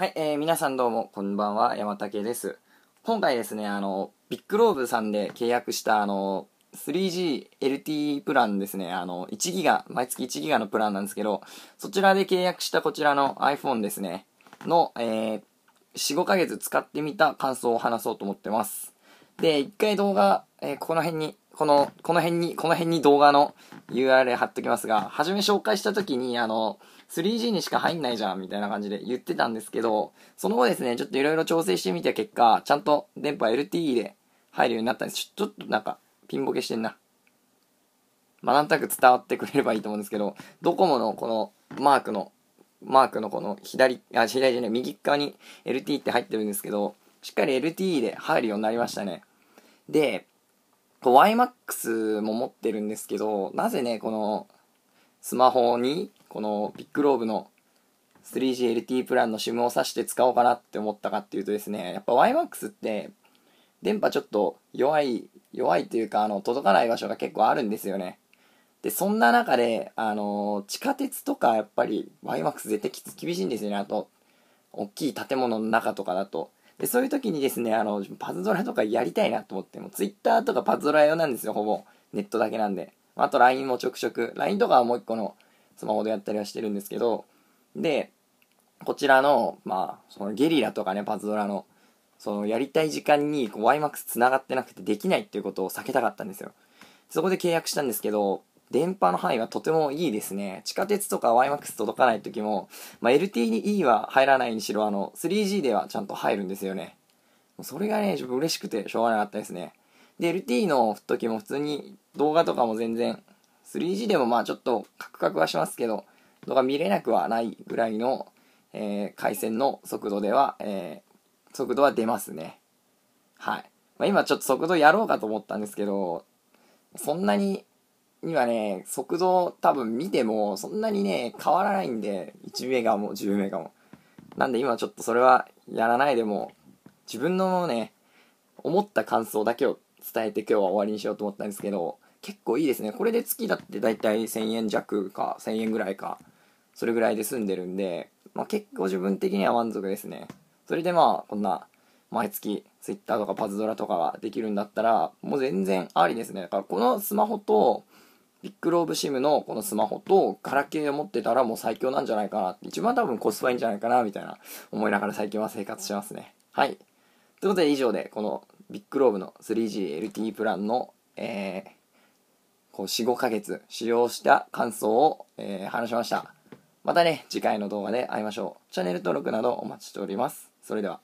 はい、えー、皆さんどうも、こんばんは、山竹です。今回ですね、あの、ビッグローブさんで契約した、あの、3G LTE プランですね、あの、1ギガ、毎月1ギガのプランなんですけど、そちらで契約したこちらの iPhone ですね、の、えー、4、5ヶ月使ってみた感想を話そうと思ってます。で、一回動画、えー、この辺に、この、この辺に、この辺に動画の URL 貼っときますが、はじめ紹介した時に、あの、3G にしか入んないじゃん、みたいな感じで言ってたんですけど、その後ですね、ちょっといろいろ調整してみた結果、ちゃんと電波 LTE で入るようになったんです。ちょっとなんか、ピンボケしてんな。まあ、なんとなく伝わってくれればいいと思うんですけど、ドコモのこのマークの、マークのこの左、あ、左じゃない、右側に LTE って入ってるんですけど、しっかり LTE で入るようになりましたね。で、YMAX も持ってるんですけど、なぜね、このスマホに、このビッグローブの 3GLT プランの SIM を挿して使おうかなって思ったかっていうとですね、やっぱ YMAX って電波ちょっと弱い、弱いというか、あの、届かない場所が結構あるんですよね。で、そんな中で、あの、地下鉄とかやっぱり YMAX 絶対厳しいんですよね。あと、大きい建物の中とかだと。で、そういう時にですね、あの、パズドラとかやりたいなと思って、もう Twitter とかパズドラ用なんですよ、ほぼ。ネットだけなんで。あと LINE もちょくちょく。LINE とかはもう一個のスマホでやったりはしてるんですけど、で、こちらの、まあ、そのゲリラとかね、パズドラの、そのやりたい時間にこう YMAX 繋がってなくてできないっていうことを避けたかったんですよ。そこで契約したんですけど、電波の範囲はとてもいいですね。地下鉄とか YMAX 届かない時も、まあ、LTE は入らないにしろ、あの、3G ではちゃんと入るんですよね。それがね、っと嬉しくてしょうがなかったですね。で、LTE の時も普通に動画とかも全然、3G でもまあちょっとカクカクはしますけど、動画見れなくはないぐらいの、えー、回線の速度では、えー、速度は出ますね。はい。まあ、今ちょっと速度やろうかと思ったんですけど、そんなににはね、速度多分見てもそんなにね、変わらないんで、1メガも10メガも。なんで今ちょっとそれはやらないでも、自分のね、思った感想だけを伝えて今日は終わりにしようと思ったんですけど、結構いいですね。これで月だって大体1000円弱か1000円ぐらいか、それぐらいで済んでるんで、まあ、結構自分的には満足ですね。それでまあ、こんな、毎月 Twitter とかパズドラとかができるんだったら、もう全然ありですね。だからこのスマホと、ビッグローブシムのこのスマホとガラケーを持ってたらもう最強なんじゃないかな。一番多分コスパいいんじゃないかな、みたいな思いながら最近は生活してますね。はい。ということで以上で、このビッグローブの 3GLTE プランの、えー、こう4、5ヶ月使用した感想を、えー、話しました。またね、次回の動画で会いましょう。チャンネル登録などお待ちしております。それでは。